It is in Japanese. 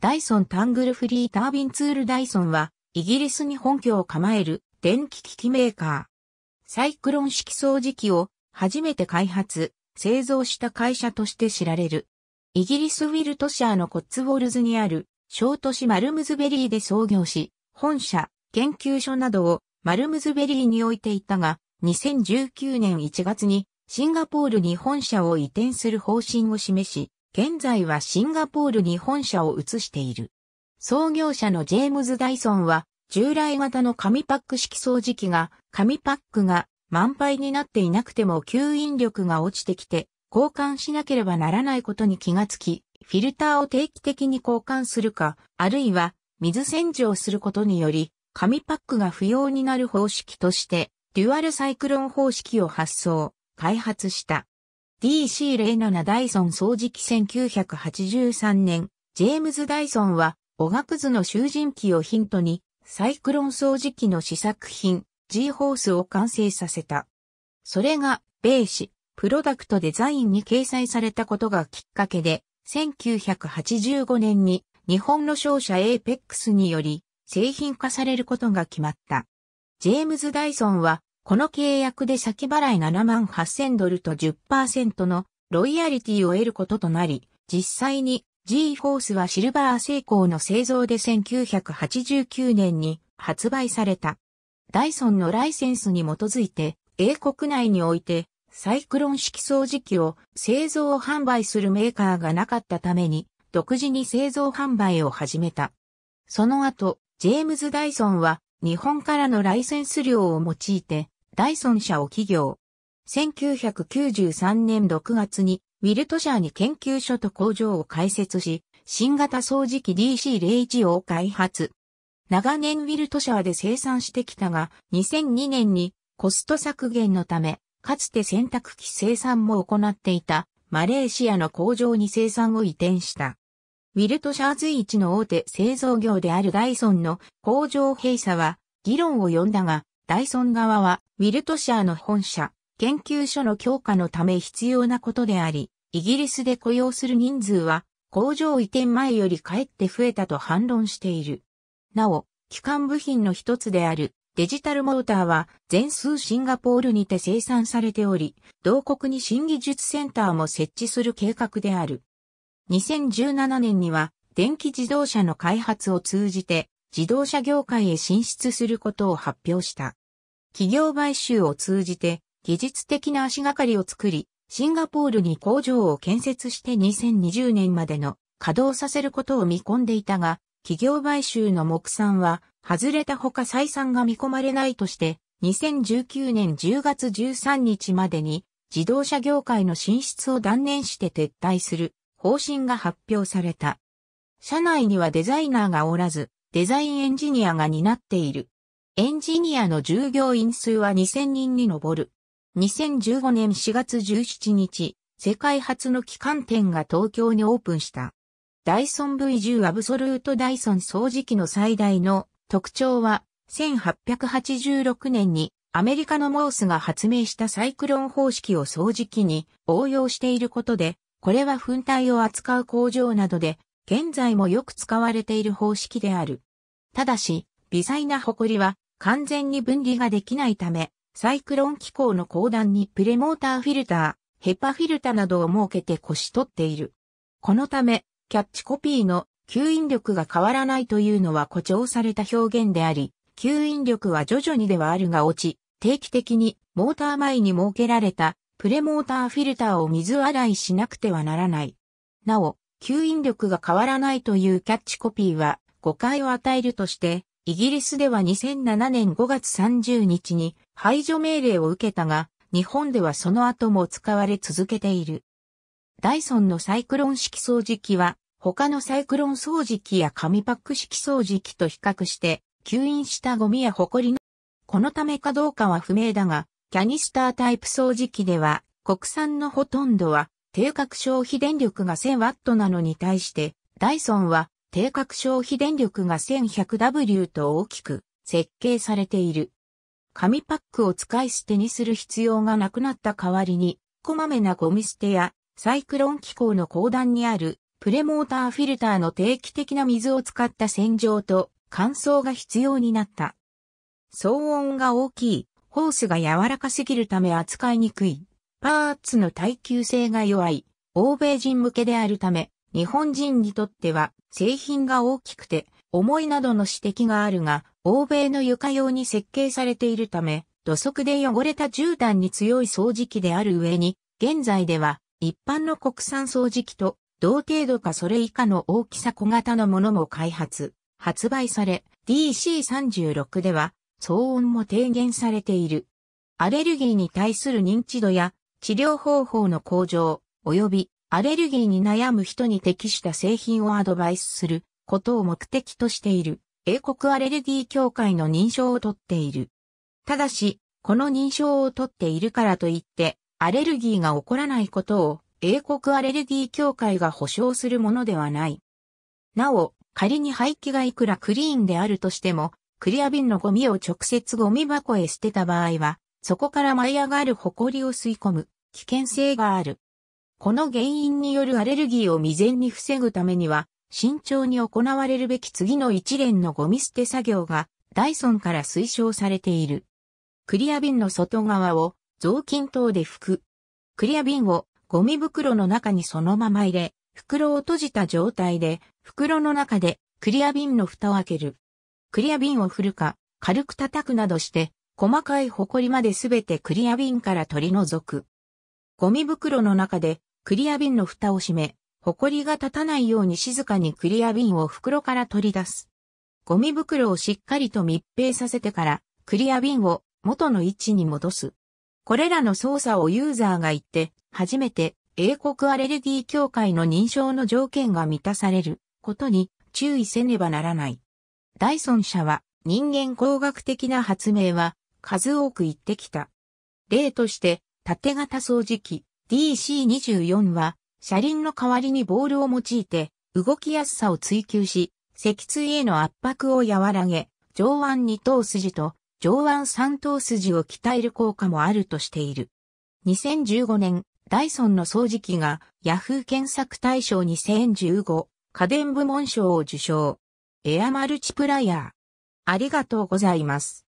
ダイソンタングルフリータービンツールダイソンは、イギリスに本拠を構える電気機器メーカー。サイクロン式掃除機を初めて開発、製造した会社として知られる。イギリスウィルトシャーのコッツウォルズにある小都市マルムズベリーで創業し、本社、研究所などをマルムズベリーに置いていたが、2019年1月にシンガポールに本社を移転する方針を示し、現在はシンガポールに本社を移している。創業者のジェームズ・ダイソンは、従来型の紙パック式掃除機が、紙パックが満杯になっていなくても吸引力が落ちてきて、交換しなければならないことに気がつき、フィルターを定期的に交換するか、あるいは水洗浄することにより、紙パックが不要になる方式として、デュアルサイクロン方式を発想、開発した。DC07 ダイソン掃除機1983年、ジェームズ・ダイソンは、おがくずの囚人機をヒントに、サイクロン掃除機の試作品、G ホースを完成させた。それが、米紙、プロダクトデザインに掲載されたことがきっかけで、1985年に日本の商社 APEX により製品化されることが決まった。ジェームズ・ダイソンはこの契約で先払い7万8000ドルと10%のロイヤリティを得ることとなり、実際に G フォースはシルバー成功の製造で1989年に発売された。ダイソンのライセンスに基づいて、英国内においてサイクロン式掃除機を製造販売するメーカーがなかったために、独自に製造販売を始めた。その後、ジェームズ・ダイソンは日本からのライセンス料を用いて、ダイソン社を起業。1993年6月に、ウィルト社に研究所と工場を開設し、新型掃除機 DC01 を開発。長年ウィルトシャーで生産してきたが、2002年にコスト削減のため、かつて洗濯機生産も行っていたマレーシアの工場に生産を移転した。ウィルトシャー随一の大手製造業であるダイソンの工場閉鎖は議論を呼んだが、ダイソン側はウィルトシャーの本社、研究所の強化のため必要なことであり、イギリスで雇用する人数は工場移転前よりかえって増えたと反論している。なお、基幹部品の一つであるデジタルモーターは全数シンガポールにて生産されており、同国に新技術センターも設置する計画である。2017年には電気自動車の開発を通じて自動車業界へ進出することを発表した。企業買収を通じて技術的な足がかりを作り、シンガポールに工場を建設して2020年までの稼働させることを見込んでいたが、企業買収の目算は外れたほか採算が見込まれないとして、2019年10月13日までに自動車業界の進出を断念して撤退する方針が発表された。社内にはデザイナーがおらず、デザインエンジニアが担っている。エンジニアの従業員数は2000人に上る。2015年4月17日、世界初の旗艦店が東京にオープンした。ダイソン V10 アブソルートダイソン掃除機の最大の特徴は、1886年にアメリカのモースが発明したサイクロン方式を掃除機に応用していることで、これは粉体を扱う工場などで、現在もよく使われている方式である。ただし、微細な埃は完全に分離ができないため、サイクロン機構の後段にプレモーターフィルター、ヘパフィルターなどを設けて腰取っている。このため、キャッチコピーの吸引力が変わらないというのは誇張された表現であり、吸引力は徐々にではあるが落ち、定期的にモーター前に設けられたプレモーターフィルターを水洗いしなくてはならない。なお、吸引力が変わらないというキャッチコピーは誤解を与えるとして、イギリスでは2007年5月30日に排除命令を受けたが、日本ではその後も使われ続けている。ダイソンのサイクロン式掃除機は、他のサイクロン掃除機や紙パック式掃除機と比較して、吸引したゴミやホコリの、このためかどうかは不明だが、キャニスタータイプ掃除機では、国産のほとんどは、定格消費電力が 1000W なのに対して、ダイソンは、定格消費電力が 1100W と大きく設計されている。紙パックを使い捨てにする必要がなくなった代わりに、こまめなゴミ捨てやサイクロン機構の後段にあるプレモーターフィルターの定期的な水を使った洗浄と乾燥が必要になった。騒音が大きいホースが柔らかすぎるため扱いにくい。パーツの耐久性が弱い、欧米人向けであるため、日本人にとっては製品が大きくて重いなどの指摘があるが、欧米の床用に設計されているため、土足で汚れた絨毯に強い掃除機である上に、現在では一般の国産掃除機と同程度かそれ以下の大きさ小型のものも開発、発売され、DC36 では騒音も低減されている。アレルギーに対する認知度や治療方法の向上、及びアレルギーに悩む人に適した製品をアドバイスすることを目的としている英国アレルギー協会の認証を取っている。ただし、この認証を取っているからといってアレルギーが起こらないことを英国アレルギー協会が保証するものではない。なお、仮に排気がいくらクリーンであるとしても、クリア瓶のゴミを直接ゴミ箱へ捨てた場合は、そこから舞い上がる埃を吸い込む危険性がある。この原因によるアレルギーを未然に防ぐためには、慎重に行われるべき次の一連のゴミ捨て作業がダイソンから推奨されている。クリア瓶の外側を雑巾等で拭く。クリア瓶をゴミ袋の中にそのまま入れ、袋を閉じた状態で、袋の中でクリア瓶の蓋を開ける。クリア瓶を振るか、軽く叩くなどして、細かいホコリまで全てクリア瓶から取り除く。ゴミ袋の中で、クリア瓶の蓋を閉め、ホコリが立たないように静かにクリア瓶を袋から取り出す。ゴミ袋をしっかりと密閉させてから、クリア瓶を元の位置に戻す。これらの操作をユーザーが言って、初めて英国アレルギー協会の認証の条件が満たされることに注意せねばならない。ダイソン社は人間工学的な発明は数多く言ってきた。例として、縦型掃除機 DC24 は車輪の代わりにボールを用いて動きやすさを追求し、脊椎への圧迫を和らげ、上腕二頭筋と上腕三頭筋を鍛える効果もあるとしている。2015年、ダイソンの掃除機がヤフー検索大賞2015家電部門賞を受賞。エアマルチプライヤー。ありがとうございます。